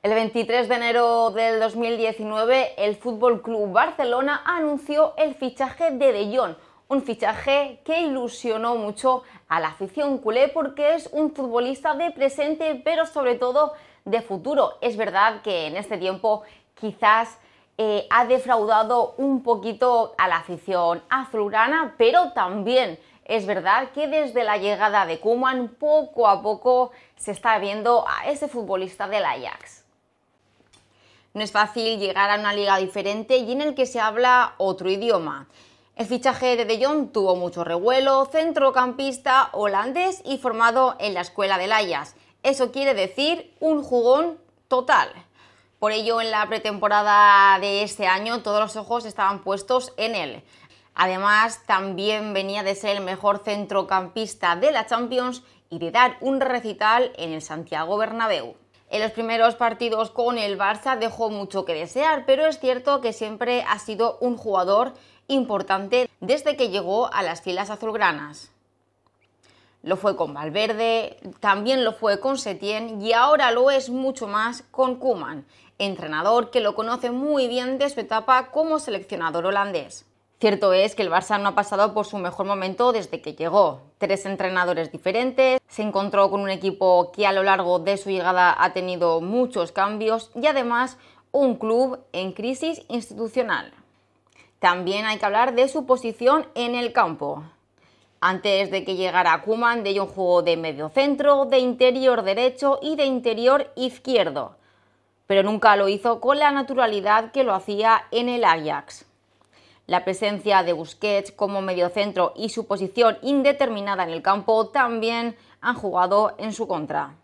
El 23 de enero del 2019, el Fútbol Club Barcelona anunció el fichaje de De Jong, un fichaje que ilusionó mucho a la afición culé porque es un futbolista de presente, pero sobre todo de futuro. Es verdad que en este tiempo quizás eh, ha defraudado un poquito a la afición azulgrana, pero también es verdad que desde la llegada de Kuman poco a poco se está viendo a ese futbolista del Ajax. No es fácil llegar a una liga diferente y en el que se habla otro idioma. El fichaje de De Jong tuvo mucho revuelo, centrocampista holandés y formado en la escuela de Layas. Eso quiere decir un jugón total. Por ello, en la pretemporada de este año todos los ojos estaban puestos en él. Además, también venía de ser el mejor centrocampista de la Champions y de dar un recital en el Santiago Bernabéu. En los primeros partidos con el Barça dejó mucho que desear, pero es cierto que siempre ha sido un jugador importante desde que llegó a las filas azulgranas. Lo fue con Valverde, también lo fue con Setién y ahora lo es mucho más con Kuman, entrenador que lo conoce muy bien de su etapa como seleccionador holandés. Cierto es que el Barça no ha pasado por su mejor momento desde que llegó. Tres entrenadores diferentes, se encontró con un equipo que a lo largo de su llegada ha tenido muchos cambios y además un club en crisis institucional. También hay que hablar de su posición en el campo. Antes de que llegara Kuman, de un jugó de medio centro, de interior derecho y de interior izquierdo, pero nunca lo hizo con la naturalidad que lo hacía en el Ajax. La presencia de Busquets como mediocentro y su posición indeterminada en el campo también han jugado en su contra.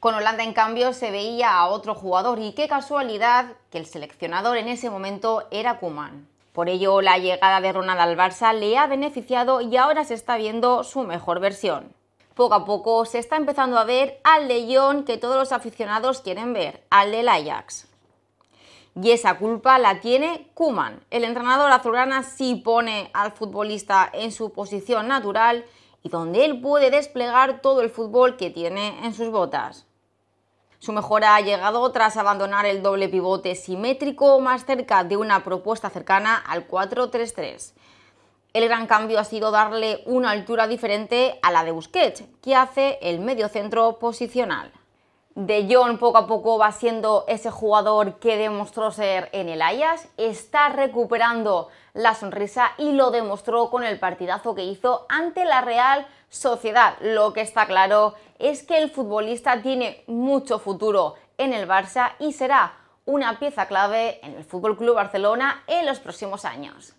Con Holanda, en cambio, se veía a otro jugador y qué casualidad que el seleccionador en ese momento era Kuman. Por ello, la llegada de Ronald al Barça le ha beneficiado y ahora se está viendo su mejor versión. Poco a poco se está empezando a ver al de que todos los aficionados quieren ver, al del Ajax y esa culpa la tiene Kuman. El entrenador azulgrana sí pone al futbolista en su posición natural y donde él puede desplegar todo el fútbol que tiene en sus botas. Su mejora ha llegado tras abandonar el doble pivote simétrico más cerca de una propuesta cercana al 4-3-3. El gran cambio ha sido darle una altura diferente a la de Busquets, que hace el mediocentro posicional. De Jong poco a poco va siendo ese jugador que demostró ser en el Ajax, está recuperando la sonrisa y lo demostró con el partidazo que hizo ante la Real Sociedad. Lo que está claro es que el futbolista tiene mucho futuro en el Barça y será una pieza clave en el Fútbol Club Barcelona en los próximos años.